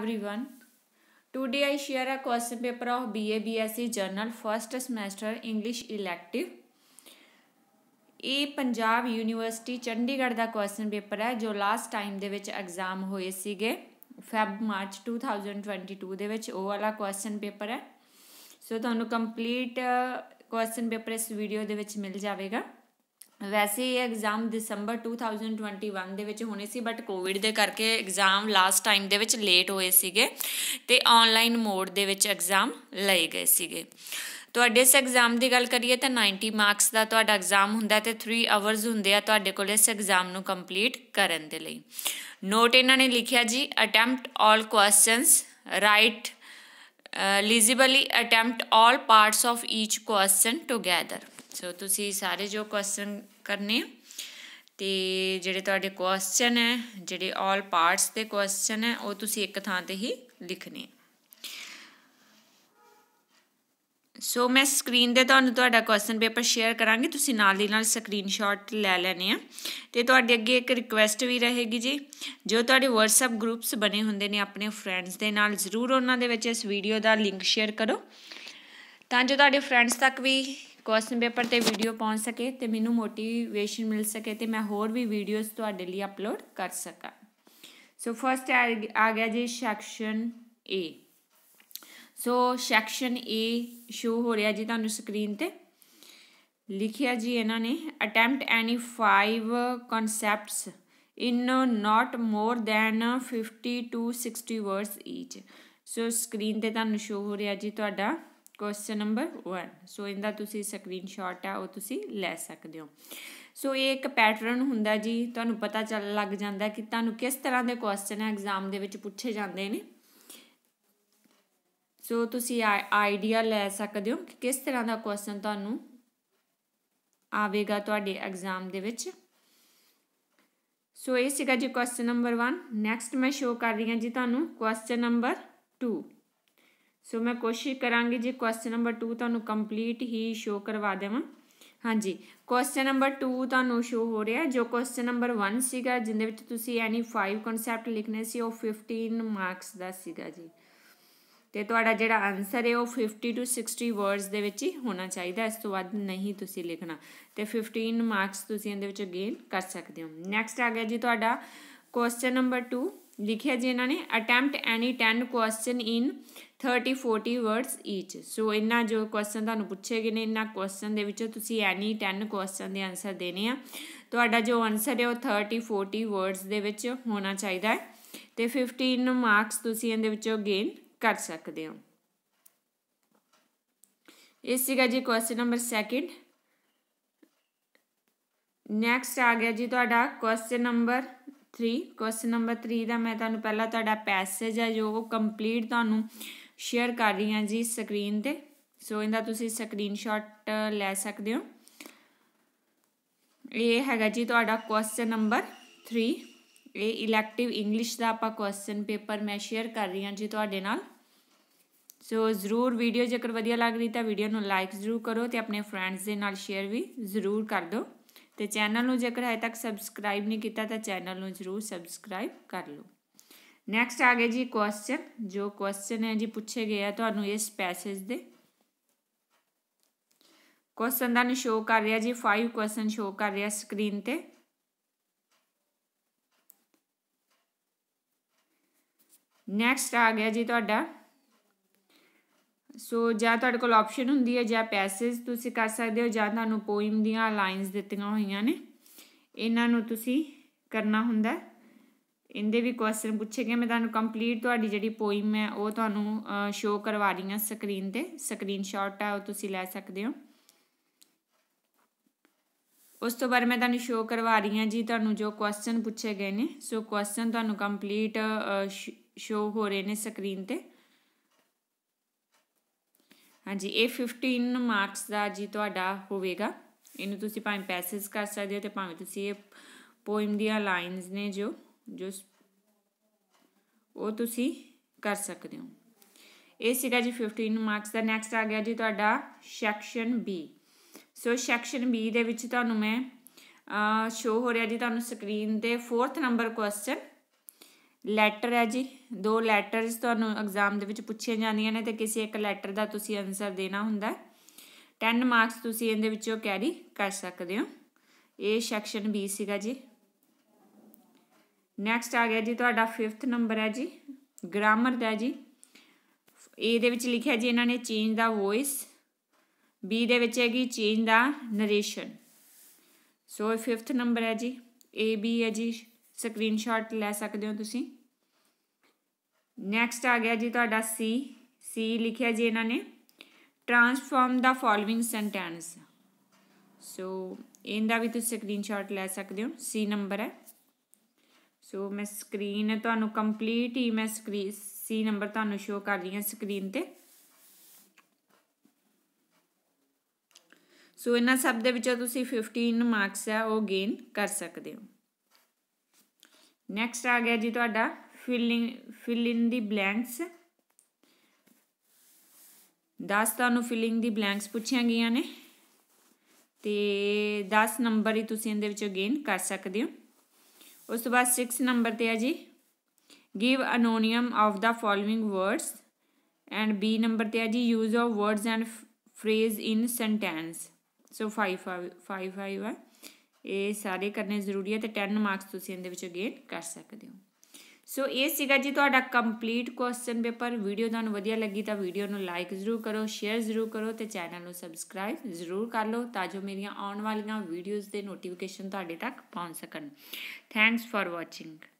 everyone. Today I share a question paper of BA BSc e Journal first semester English elective. ਇਹ Punjab university Chandigarh ਦਾ question paper ਹੈ ਜੋ last time ਦੇ ਵਿੱਚ exam ਹੋਏ ਸੀਗੇ ਫੈਬ ਮਾਰਚ 2022 ਦੇ ਵਿੱਚ ਉਹ ਵਾਲਾ ਕੁਐਸਚਨ ਪੇਪਰ ਹੈ ਸੋ ਤੁਹਾਨੂੰ ਕੰਪਲੀਟ ਕੁਐਸਚਨ ਪੇਪਰ ਇਸ ਵੀਡੀਓ ਦੇ ਵਿੱਚ ਮਿਲ ਜਾਵੇਗਾ ਵੈਸੇ ਇਹ ਐਗਜ਼ਾਮ ਦਸੰਬਰ 2021 ਦੇ ਵਿੱਚ ਹੋਣੇ ਸੀ ਬਟ ਕੋਵਿਡ ਦੇ ਕਰਕੇ ਐਗਜ਼ਾਮ ਲਾਸਟ ਟਾਈਮ ਦੇ ਵਿੱਚ ਲੇਟ ਹੋਏ ਸੀਗੇ ਤੇ ਆਨਲਾਈਨ ਮੋਡ ਦੇ ਵਿੱਚ ਐਗਜ਼ਾਮ ਲਏ ਗਏ ਸੀਗੇ ਤੁਹਾਡੇ ਇਸ ਐਗਜ਼ਾਮ ਦੀ ਗੱਲ ਕਰੀਏ ਤਾਂ 90 ਮਾਰਕਸ ਦਾ ਤੁਹਾਡਾ ਐਗਜ਼ਾਮ ਹੁੰਦਾ ਤੇ 3 ਆਵਰਸ ਹੁੰਦੇ ਆ ਤੁਹਾਡੇ ਕੋਲ ਇਸ ਐਗਜ਼ਾਮ ਨੂੰ ਕੰਪਲੀਟ ਕਰਨ ਦੇ ਲਈ ਨੋਟ ਇਹਨਾਂ ਨੇ ਲਿਖਿਆ ਜੀ attempt all questions write legibly attempt all parts of each question together so ਤੁਸੀਂ ਸਾਰੇ ਜੋ ਕੁਐਸਚਨ ਕਰਨੇ ਤੇ ਜਿਹੜੇ ਤੁਹਾਡੇ ਕੁਐਸਚਨ ਹੈ ਜਿਹੜੇ 올 ਪਾਰਟਸ ਦੇ ਕੁਐਸਚਨ ਹੈ ਉਹ ਤੁਸੀਂ ਇੱਕ ਥਾਂ ਤੇ ਹੀ ਲਿਖਨੇ ਸੋ ਮੈਂ ਸਕਰੀਨ ਤੇ ਤੁਹਾਨੂੰ ਤੁਹਾਡਾ ਕੁਐਸਚਨ ਪੇਪਰ ਸ਼ੇਅਰ ਕਰਾਂਗੀ ਤੁਸੀਂ ਨਾਲ ਦੀ ਨਾਲ ਸਕਰੀਨਸ਼ਾਟ ਲੈ ਲੈਣੇ ਆ ਤੇ ਤੁਹਾਡੇ ਅੱਗੇ ਇੱਕ ਰਿਕੁਐਸਟ ਵੀ ਰਹੇਗੀ ਜੀ ਜੋ ਤੁਹਾਡੇ WhatsApp ਗਰੁੱਪਸ ਬਣੇ ਹੁੰਦੇ ਨੇ ਆਪਣੇ ਫਰੈਂਡਸ ਦੇ ਨਾਲ ਜ਼ਰੂਰ ਉਹਨਾਂ ਦੇ ਵਿੱਚ ਇਸ ਵੀਡੀਓ ਦਾ ਲਿੰਕ ਸ਼ੇਅਰ ਕਰੋ ਤਾਂ ਜੋ ਤੁਹਾਡੇ ਫਰੈਂਡਸ ਤੱਕ ਵੀ ਕੁਐਸਚਨ ਪੇਪਰ ਤੇ ਵੀਡੀਓ ਪਹੁੰਚ ਸਕੇ ਤੇ ਮੈਨੂੰ ਮੋਟੀਵੇਸ਼ਨ ਮਿਲ ਸਕੇ ਤੇ ਮੈਂ ਹੋਰ ਵੀ ਵੀਡੀਓਜ਼ ਤੁਹਾਡੇ ਲਈ ਅਪਲੋਡ ਕਰ ਸਕਾਂ ਸੋ ਫਰਸਟ ਆ ਗਿਆ ਜੀ section A so section A show ਹੋ ਰਿਹਾ ਜੀ ਤੁਹਾਨੂੰ ਸਕਰੀਨ ਤੇ ਲਿਖਿਆ ਜੀ ਇਹਨਾਂ ਨੇ attempt any 5 concepts in not more than 50 to 60 words each so screen ਤੇ ਤੁਹਾਨੂੰ ਸ਼ੋ ਹੋ ਰਿਹਾ ਜੀ ਤੁਹਾਡਾ ਕੁਐਸਚਨ ਨੰਬਰ 1 ਸੋ ਇਹਦਾ ਤੁਸੀਂ ਸਕਰੀਨਸ਼ਾਟ ਆ ਉਹ ਤੁਸੀਂ ਲੈ ਸਕਦੇ ਹੋ ਸੋ ਇਹ ਇੱਕ ਪੈਟਰਨ ਹੁੰਦਾ ਜੀ ਤੁਹਾਨੂੰ ਪਤਾ ਚੱਲ ਲੱਗ ਜਾਂਦਾ ਕਿ ਤੁਹਾਨੂੰ ਕਿਸ ਤਰ੍ਹਾਂ ਦੇ ਕੁਐਸਚਨ ਐਗਜ਼ਾਮ ਦੇ ਵਿੱਚ ਪੁੱਛੇ ਜਾਂਦੇ ਨੇ ਸੋ ਤੁਸੀਂ ਆਈਡੀਆ ਲੈ ਸਕਦੇ ਹੋ ਕਿ ਕਿਸ ਤਰ੍ਹਾਂ ਦਾ ਕੁਐਸਚਨ ਤੁਹਾਨੂੰ ਆਵੇਗਾ ਤੁਹਾਡੇ ਐਗਜ਼ਾਮ ਦੇ ਵਿੱਚ ਸੋ ਇਹ ਸੀਗਾ ਜੀ ਕੁਐਸਚਨ ਨੰਬਰ 1 ਨੈਕਸਟ ਮੈਂ ਸ਼ੋ ਕਰ ਰਹੀ ਹਾਂ ਜੀ ਤੁਹਾਨੂੰ ਕੁਐਸਚਨ ਨੰਬਰ 2 ਸੋ ਮੈਂ ਕੋਸ਼ਿਸ਼ ਕਰਾਂਗੀ ਜੀ ਕੁਐਸਚਨ ਨੰਬਰ 2 ਤੁਹਾਨੂੰ ਕੰਪਲੀਟ ਹੀ ਸ਼ੋ ਕਰਵਾ ਦੇਵਾਂ ਹਾਂਜੀ ਕੁਐਸਚਨ ਨੰਬਰ 2 ਤੁਹਾਨੂੰ ਸ਼ੋ ਹੋ ਰਿਹਾ ਜੋ ਕੁਐਸਚਨ ਨੰਬਰ 1 ਸੀਗਾ ਜਿੰਦੇ ਵਿੱਚ ਤੁਸੀਂ ਐਨੀ 5 ਕਨਸੈਪਟ ਲਿਖਨੇ ਸੀ ਉਹ 15 ਮਾਰਕਸ ਦਾ ਸੀਗਾ ਜੀ ਤੇ ਤੁਹਾਡਾ ਜਿਹੜਾ ਆਨਸਰ ਹੈ ਉਹ 50 ਟੂ 60 ਵਰਡਸ ਦੇ ਵਿੱਚ ਹੀ ਹੋਣਾ ਚਾਹੀਦਾ ਇਸ ਤੋਂ ਵੱਧ ਨਹੀਂ ਤੁਸੀਂ ਲਿਖਣਾ ਤੇ 15 ਮਾਰਕਸ ਤੁਸੀਂ ਇਹਦੇ ਵਿੱਚ ਗੇਨ ਕਰ ਸਕਦੇ ਹੋ ਨੈਕਸਟ ਆ ਗਿਆ ਜੀ ਤੁਹਾਡਾ ਕੁਐਸਚਨ ਨੰਬਰ 2 ਲਿਖਿਆ ਜੀ ਇਹਨਾਂ ਨੇ attempt any 10 question in 30 40 words each so ਇਹਨਾਂ ਜੋ ਕੁਐਸਚਨ ਤੁਹਾਨੂੰ ਪੁੱਛੇ ਗਏ ਨੇ ਇਹਨਾਂ ਕੁਐਸਚਨ ਦੇ ਵਿੱਚੋਂ ਤੁਸੀਂ ਐਨੀ 10 ਕੁਐਸਚਨ ਦੇ ਆਨਸਰ ਦੇਣੇ ਆ ਤੁਹਾਡਾ ਜੋ ਆਨਸਰ ਹੈ ਉਹ 30 40 ਵਰਡਸ ਦੇ ਵਿੱਚ ਹੋਣਾ ਚਾਹੀਦਾ ਹੈ ਤੇ 15 ਮਾਰਕਸ ਤੁਸੀਂ ਇਹਦੇ ਵਿੱਚੋਂ ਗੇਨ ਕਰ ਸਕਦੇ ਹੋ ਇਸ ਸੀਗਾ ਜੀ ਕੁਐਸਚਨ ਨੰਬਰ 2 ਨੈਕਸਟ ਆ ਗਿਆ ਜੀ ਤੁਹਾਡਾ ਕੁਐਸਚਨ ਨੰਬਰ 3 ਕੁਐਸਚਨ ਨੰਬਰ 3 ਦਾ ਮੈਂ ਤੁਹਾਨੂੰ ਪਹਿਲਾਂ ਤੁਹਾਡਾ ਪੈਸੇਜ ਹੈ ਜੋ ਉਹ ਕੰਪਲੀਟ ਤੁਹਾਨੂੰ ਸ਼ੇਅਰ ਕਰ ਰਹੀ ਹਾਂ ਜੀ ਸਕਰੀਨ ਤੇ ਸੋ ਇਹਦਾ ਤੁਸੀਂ ਸਕਰੀਨਸ਼ਾਟ ਲੈ ਸਕਦੇ ਹੋ ਇਹ ਹੈਗਾ ਜੀ ਤੁਹਾਡਾ ਕੁਐਸਚਨ ਨੰਬਰ 3 ਇਹ ਇਲੈਕਟਿਵ ਇੰਗਲਿਸ਼ ਦਾ ਆਪਾਂ ਕੁਐਸਚਨ ਪੇਪਰ ਮੈਂ ਸ਼ੇਅਰ ਕਰ ਰਹੀ ਹਾਂ ਜੀ ਤੁਹਾਡੇ ਨਾਲ ਸੋ ਜ਼ਰੂਰ ਵੀਡੀਓ ਜੇਕਰ ਵਧੀਆ ਲੱਗ ਰਹੀ ਤਾਂ ਵੀਡੀਓ ਨੂੰ ਲਾਈਕ ਜ਼ਰੂਰ ਕਰੋ ਤੇ ਆਪਣੇ ਫਰੈਂਡਸ ਦੇ ਨਾਲ ਸ਼ੇਅਰ ਵੀ ਜ਼ਰੂਰ ਕਰ ਦਿਓ ਤੇ ਚੈਨਲ ਨੂੰ ਜੇਕਰ ਹਜੇ ਤੱਕ ਸਬਸਕ੍ਰਾਈਬ ਨਹੀਂ ਕੀਤਾ ਤਾਂ ਚੈਨਲ ਨੂੰ ਜ਼ਰੂਰ ਸਬਸਕ੍ਰਾਈਬ ਕਰ ਲਓ ਨੈਕਸਟ ਆ ਗਿਆ ਜੀ ਕੁਐਸਚਨ ਜੋ ਕੁਐਸਚਨ ਹੈ ਜੀ ਪੁੱਛੇ ਗਏ ਆ ਤੁਹਾਨੂੰ ਇਸ ਪੈਸੇਜ ਦੇ ਕੁਐਸਚਨ ਦਾ ਨਿਸ਼ੋ ਕਰ ਰਿਹਾ ਜੀ 5 ਕੁਐਸਚਨ ਸ਼ੋ ਕਰ ਰਿਹਾ ਸਕਰੀਨ ਤੇ ਨੈਕਸਟ ਆ ਗਿਆ ਜੀ ਤੁਹਾਡਾ ਸੋ ਜਾਂ ਤੁਹਾਡੇ ਕੋਲ ਆਪਸ਼ਨ ਹੁੰਦੀ ਹੈ ਜਾਂ ਪੈਸੇਜ ਤੁਸੀਂ ਕਰ ਸਕਦੇ ਹੋ ਜਾਂ ਤੁਹਾਨੂੰ ਪੋਇਮ ਦੀਆਂ ਲਾਈਨਸ ਦਿੱਤੀਆਂ ਹੋਈਆਂ ਨੇ ਇਹਨਾਂ ਨੂੰ ਤੁਸੀਂ ਕਰਨਾ ਹੁੰਦਾ ਇਹਦੇ ਵੀ ਕੁਐਸਚਨ ਪੁੱਛੇ ਗਏ ਮੈਂ ਤੁਹਾਨੂੰ ਕੰਪਲੀਟ ਤੁਹਾਡੀ ਜਿਹੜੀ ਪੋਇਮ ਹੈ ਉਹ ਤੁਹਾਨੂੰ ਸ਼ੋ ਕਰਵਾ ਰਹੀ ਹਾਂ ਸਕਰੀਨ ਤੇ ਸਕਰੀਨਸ਼ਾਟ ਹੈ ਉਹ ਤੁਸੀਂ ਲੈ ਸਕਦੇ ਹੋ ਉਸ ਤੋਂ ਬਾਅਦ ਮੈਂ ਤੁਹਾਨੂੰ ਸ਼ੋ ਕਰਵਾ ਰਹੀ ਹਾਂ ਜੀ ਤੁਹਾਨੂੰ ਜੋ ਕੁਐਸਚਨ ਪੁੱਛੇ ਗਏ ਨੇ ਸੋ ਕੁਐਸਚਨ ਤੁਹਾਨੂੰ ਕੰਪਲੀਟ ਸ਼ੋ ਹੋ ਰਹੇ ਨੇ ਸਕਰੀਨ ਤੇ ਹਾਂਜੀ ਇਹ 15 ਮਾਰਕਸ ਦਾ ਜੀ ਤੁਹਾਡਾ ਹੋਵੇਗਾ ਇਹਨੂੰ ਤੁਸੀਂ ਭਾਵੇਂ ਪੈਸੇਜ ਕਰ ਸਕਦੇ ਹੋ ਤੇ ਭਾਵੇਂ ਤੁਸੀਂ ਇਹ ਪੋਇਮ ਦੀਆਂ ਲਾਈਨਸ ਨੇ ਜੋ ਜੋ ਉਹ ਤੁਸੀਂ ਕਰ ਸਕਦੇ ਹੋ ਇਹ ਸੀਗਾ ਜੀ 15 ਮਾਰਕਸ ਦਾ ਨੈਕਸਟ ਆ ਗਿਆ ਜੀ ਤੁਹਾਡਾ section B so section B ਦੇ ਵਿੱਚ ਤੁਹਾਨੂੰ ਮੈਂ ਆ ਸ਼ੋ ਹੋ ਰਿਹਾ ਜੀ ਤੁਹਾਨੂੰ ਸਕਰੀਨ ਤੇ 4th ਨੰਬਰ ਕੁਐਸਚਨ ਲੈਟਰ ਹੈ ਜੀ ਦੋ ਲੈਟਰਸ ਤੁਹਾਨੂੰ ਐਗਜ਼ਾਮ ਦੇ ਵਿੱਚ ਪੁੱਛੀਆਂ ਜਾਂਦੀਆਂ ਨੇ ਤੇ ਕਿਸੇ ਇੱਕ ਲੈਟਰ ਦਾ ਤੁਸੀਂ ਆਨਸਰ ਦੇਣਾ ਹੁੰਦਾ 10 ਮਾਰਕਸ ਤੁਸੀਂ ਇਹਦੇ ਵਿੱਚੋਂ ਕੈਰੀ ਕਰ ਸਕਦੇ ਹੋ ਇਹ ਸੈਕਸ਼ਨ ਬੀ ਸੀਗਾ ਜੀ ਨੈਕਸਟ ਆ ਗਿਆ ਜੀ ਤੁਹਾਡਾ 5th ਨੰਬਰ ਹੈ ਜੀ ਗ੍ਰਾਮਰ ਦਾ ਜੀ ਏ ਦੇ ਵਿੱਚ ਲਿਖਿਆ ਜੀ ਇਹਨਾਂ ਨੇ ਚੇਂਜ ਦਾ ਵੌਇਸ ਬੀ ਦੇ ਵਿੱਚ ਹੈਗੀ change the narration so 5th number ਹੈ ਜੀ ਏ ਬੀ ਹੈ ਜੀ ਸਕਰੀਨਸ਼ਾਟ ਲੈ ਸਕਦੇ ਹੋ ਤੁਸੀਂ ਨੈਕਸਟ ਆ ਗਿਆ ਜੀ ਤੁਹਾਡਾ ਸੀ ਸੀ ਲਿਖਿਆ ਜੀ ਇਹਨਾਂ ਨੇ transform the following sentence so ਇਹਦਾ ਵੀ ਤੁਸੀਂ ਸਕਰੀਨਸ਼ਾਟ ਲੈ ਸਕਦੇ ਹੋ ਸੀ ਨੰਬਰ ਹੈ ਸੋ ਮੈਂ ਸਕਰੀਨ ਤੁਹਾਨੂੰ ਕੰਪਲੀਟ ਹੀ ਮੈਂ ਸਕਰੀਨ ਸੀ ਨੰਬਰ ਤੁਹਾਨੂੰ ਸ਼ੋ ਕਰ ਰਹੀ ਹਾਂ ਸਕਰੀਨ ਤੇ ਸੋ ਇਹਨਾਂ ਸਭ ਦੇ ਵਿੱਚੋਂ ਤੁਸੀਂ 15 ਮਾਰਕਸ ਆ ਉਹ ਗੇਨ ਕਰ ਸਕਦੇ ਹੋ ਨੈਕਸਟ ਆ ਗਿਆ ਜੀ ਤੁਹਾਡਾ filling fill in the blanks 10 ਤੁਹਾਨੂੰ ਫਿਲਿੰਗ ਦੀ ਬਲੈਂਕਸ ਪੁੱਛੀਆਂ ਗਈਆਂ ਨੇ ਤੇ 10 ਨੰਬਰ ਹੀ ਤੁਸੀਂ ਇਹਦੇ ਵਿੱਚੋਂ ਗੇਨ ਕਰ ਸਕਦੇ ਹੋ ਉਸ ਤੋਂ ਬਾਅਦ 6 ਨੰਬਰ ਤੇ ਆ ਜੀ ਗਿਵ ਅਨੋਨੀਅਮ of the following words and B number ਤੇ ਆ ਜੀ use of words and phrase in sentence so 5 5 5 ਹੈ ਇਹ ਸਾਰੇ ਕਰਨੇ ਜ਼ਰੂਰੀ ਹੈ ਤੇ 10 ਮਾਰਕਸ ਤੁਸੀਂ ਇਹਦੇ ਵਿੱਚ ਅਗੇਨ ਕਰ ਸਕਦੇ ਹੋ ਸੋ ਇਹ ਸੀਗਾ ਜੀ ਤੁਹਾਡਾ ਕੰਪਲੀਟ ਕੁਐਸਚਨ ਪੇਪਰ ਵੀਡੀਓ ਤੁਹਾਨੂੰ ਵਧੀਆ ਲੱਗੀ ਤਾਂ ਵੀਡੀਓ ਨੂੰ ਲਾਈਕ ਜ਼ਰੂਰ ਕਰੋ ਸ਼ੇਅਰ ਜ਼ਰੂਰ ਕਰੋ ਤੇ ਚੈਨਲ ਨੂੰ ਸਬਸਕ੍ਰਾਈਬ ਜ਼ਰੂਰ ਕਰ ਲਓ ਤਾਂ ਜੋ ਮੇਰੀਆਂ ਆਉਣ ਵਾਲੀਆਂ ਵੀਡੀਓਜ਼ ਦੇ ਨੋਟੀਫਿਕੇਸ਼ਨ ਤੁਹਾਡੇ ਤੱਕ ਪਹੁੰਚ ਸਕਣ ਥੈਂਕਸ ਫਾਰ ਵਾਚਿੰਗ